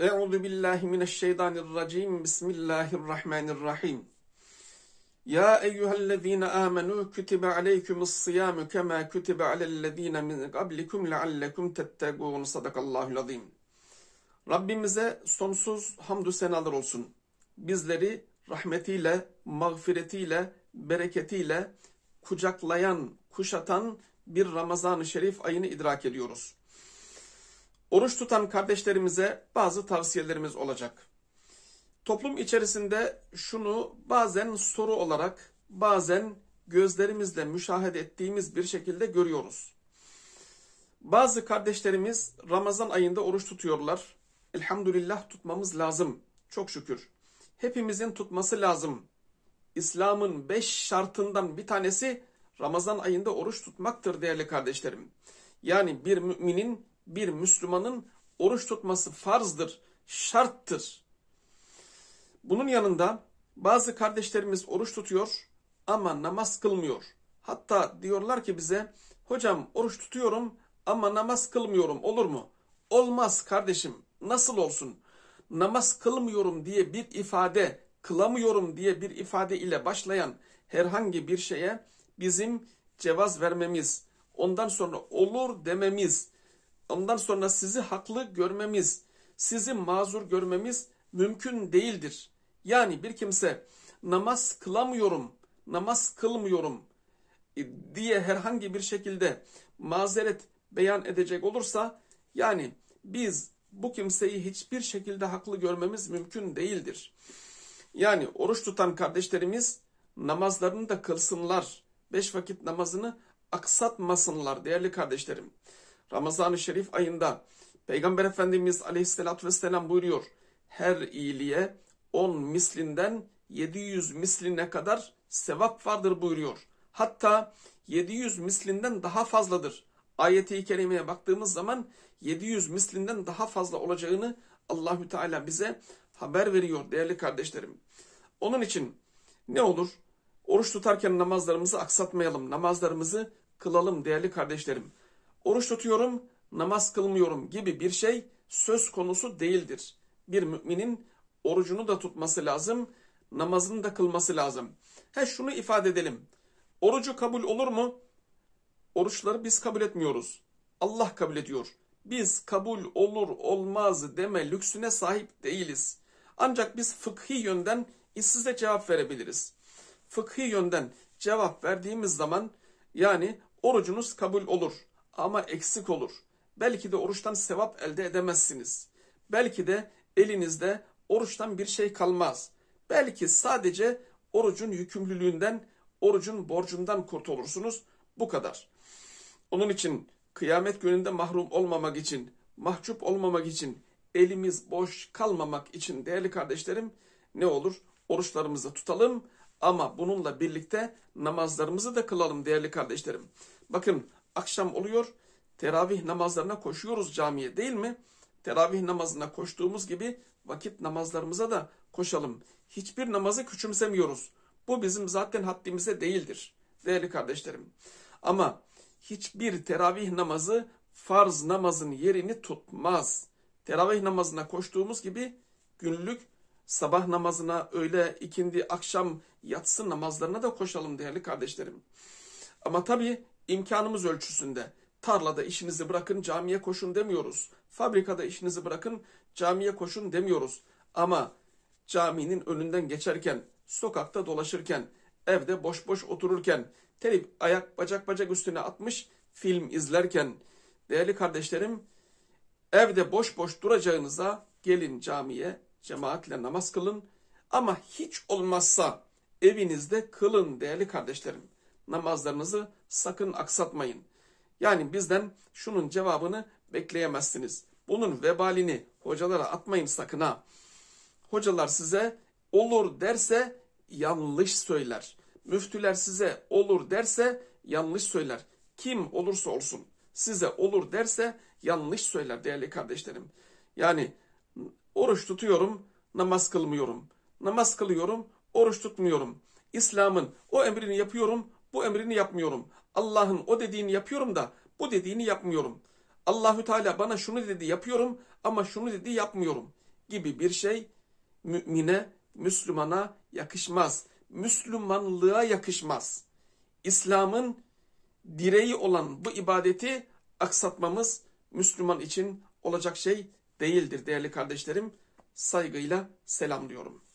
Euzu billahi mineşşeytanirracim. Bismillahirrahmanirrahim. Ya eyyühellezine amenu kutibe aleykumus siyamu kema kutibe alellezine min kablikum leallekum tettegûn. Sadakallahul azim. Rabbimize sonsuz hamdü senalar olsun. Bizleri rahmetiyle, mağfiretiyle, bereketiyle kucaklayan, kuşatan bir Ramazan-ı Şerif ayını idrak ediyoruz. Oruç tutan kardeşlerimize bazı tavsiyelerimiz olacak. Toplum içerisinde şunu bazen soru olarak, bazen gözlerimizle müşahede ettiğimiz bir şekilde görüyoruz. Bazı kardeşlerimiz Ramazan ayında oruç tutuyorlar. Elhamdülillah tutmamız lazım. Çok şükür. Hepimizin tutması lazım. İslam'ın beş şartından bir tanesi Ramazan ayında oruç tutmaktır değerli kardeşlerim. Yani bir müminin bir Müslümanın oruç tutması farzdır, şarttır. Bunun yanında bazı kardeşlerimiz oruç tutuyor ama namaz kılmıyor. Hatta diyorlar ki bize hocam oruç tutuyorum ama namaz kılmıyorum olur mu? Olmaz kardeşim nasıl olsun? Namaz kılmıyorum diye bir ifade, kılamıyorum diye bir ifade ile başlayan herhangi bir şeye bizim cevaz vermemiz, ondan sonra olur dememiz Ondan sonra sizi haklı görmemiz, sizi mazur görmemiz mümkün değildir. Yani bir kimse namaz kılamıyorum, namaz kılmıyorum e, diye herhangi bir şekilde mazeret beyan edecek olursa yani biz bu kimseyi hiçbir şekilde haklı görmemiz mümkün değildir. Yani oruç tutan kardeşlerimiz namazlarını da kılsınlar. Beş vakit namazını aksatmasınlar değerli kardeşlerim. Ramazan-ı Şerif ayında Peygamber Efendimiz Aleyhisselatü vesselam buyuruyor. Her iyiliğe 10 mislinden 700 misline kadar sevap vardır buyuruyor. Hatta 700 mislinden daha fazladır. Ayeti kerimeye baktığımız zaman 700 mislinden daha fazla olacağını Allahü Teala bize haber veriyor değerli kardeşlerim. Onun için ne olur? Oruç tutarken namazlarımızı aksatmayalım. Namazlarımızı kılalım değerli kardeşlerim oruç tutuyorum, namaz kılmıyorum gibi bir şey söz konusu değildir. Bir müminin orucunu da tutması lazım, namazını da kılması lazım. He şunu ifade edelim. Orucu kabul olur mu? Oruçları biz kabul etmiyoruz. Allah kabul ediyor. Biz kabul olur olmaz deme lüksüne sahip değiliz. Ancak biz fıkhi yönden size cevap verebiliriz. Fıkhi yönden cevap verdiğimiz zaman yani orucunuz kabul olur ama eksik olur. Belki de oruçtan sevap elde edemezsiniz. Belki de elinizde oruçtan bir şey kalmaz. Belki sadece orucun yükümlülüğünden, orucun borcundan kurtulursunuz. Bu kadar. Onun için kıyamet gününde mahrum olmamak için, mahcup olmamak için, elimiz boş kalmamak için değerli kardeşlerim ne olur? Oruçlarımızı tutalım ama bununla birlikte namazlarımızı da kılalım değerli kardeşlerim. Bakın akşam oluyor. Teravih namazlarına koşuyoruz camiye değil mi? Teravih namazına koştuğumuz gibi vakit namazlarımıza da koşalım. Hiçbir namazı küçümsemiyoruz. Bu bizim zaten haddimize değildir değerli kardeşlerim. Ama hiçbir teravih namazı farz namazın yerini tutmaz. Teravih namazına koştuğumuz gibi günlük sabah namazına, öğle, ikindi, akşam, yatsı namazlarına da koşalım değerli kardeşlerim. Ama tabii imkanımız ölçüsünde tarlada işinizi bırakın camiye koşun demiyoruz. Fabrikada işinizi bırakın camiye koşun demiyoruz. Ama caminin önünden geçerken, sokakta dolaşırken, evde boş boş otururken, telif ayak bacak bacak üstüne atmış film izlerken, değerli kardeşlerim, evde boş boş duracağınıza gelin camiye cemaatle namaz kılın. Ama hiç olmazsa evinizde kılın değerli kardeşlerim namazlarınızı sakın aksatmayın. Yani bizden şunun cevabını bekleyemezsiniz. Bunun vebalini hocalara atmayın sakın ha. Hocalar size olur derse yanlış söyler. Müftüler size olur derse yanlış söyler. Kim olursa olsun size olur derse yanlış söyler değerli kardeşlerim. Yani oruç tutuyorum, namaz kılmıyorum. Namaz kılıyorum, oruç tutmuyorum. İslam'ın o emrini yapıyorum, bu emrini yapmıyorum. Allah'ın o dediğini yapıyorum da bu dediğini yapmıyorum. Allahü Teala bana şunu dedi yapıyorum ama şunu dedi yapmıyorum gibi bir şey mümine, Müslümana yakışmaz. Müslümanlığa yakışmaz. İslam'ın direği olan bu ibadeti aksatmamız Müslüman için olacak şey değildir değerli kardeşlerim. Saygıyla selamlıyorum.